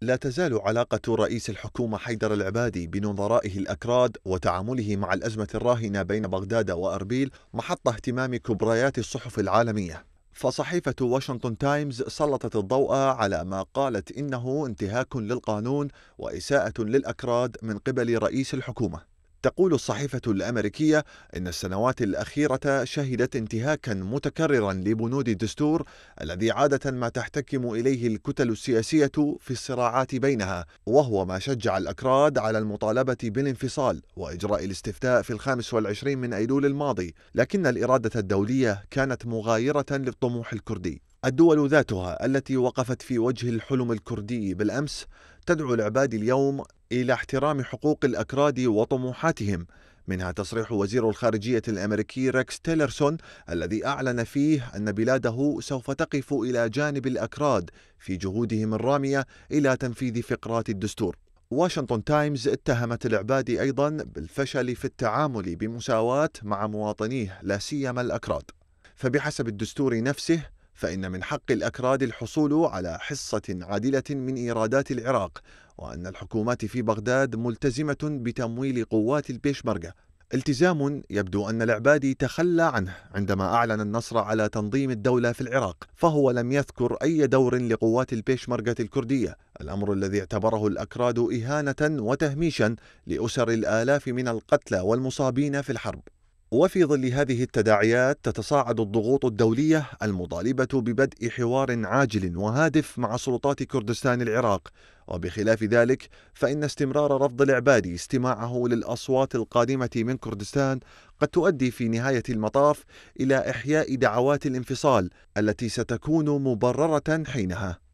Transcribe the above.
لا تزال علاقة رئيس الحكومة حيدر العبادي بنظرائه الأكراد وتعامله مع الأزمة الراهنة بين بغداد وأربيل محط اهتمام كبريات الصحف العالمية فصحيفة واشنطن تايمز سلطت الضوء على ما قالت إنه انتهاك للقانون وإساءة للأكراد من قبل رئيس الحكومة تقول الصحيفة الأمريكية إن السنوات الأخيرة شهدت انتهاكا متكررا لبنود الدستور الذي عادة ما تحتكم إليه الكتل السياسية في الصراعات بينها وهو ما شجع الأكراد على المطالبة بالانفصال وإجراء الاستفتاء في الخامس والعشرين من أيلول الماضي لكن الإرادة الدولية كانت مغايرة للطموح الكردي الدول ذاتها التي وقفت في وجه الحلم الكردي بالامس تدعو العباد اليوم إلى احترام حقوق الأكراد وطموحاتهم منها تصريح وزير الخارجية الأمريكي ريكس تيلرسون الذي أعلن فيه أن بلاده سوف تقف إلى جانب الأكراد في جهودهم الرامية إلى تنفيذ فقرات الدستور واشنطن تايمز اتهمت العبادي أيضا بالفشل في التعامل بمساواة مع مواطنيه لا سيما الأكراد فبحسب الدستور نفسه فإن من حق الأكراد الحصول على حصة عادلة من إيرادات العراق وأن الحكومات في بغداد ملتزمة بتمويل قوات البيشمركة التزام يبدو أن العبادي تخلى عنه عندما أعلن النصر على تنظيم الدولة في العراق فهو لم يذكر أي دور لقوات البيشمركة الكردية الأمر الذي اعتبره الأكراد إهانة وتهميشا لأسر الآلاف من القتلى والمصابين في الحرب وفي ظل هذه التداعيات تتصاعد الضغوط الدولية المطالبة ببدء حوار عاجل وهادف مع سلطات كردستان العراق وبخلاف ذلك فإن استمرار رفض العبادي استماعه للأصوات القادمة من كردستان قد تؤدي في نهاية المطاف إلى إحياء دعوات الانفصال التي ستكون مبررة حينها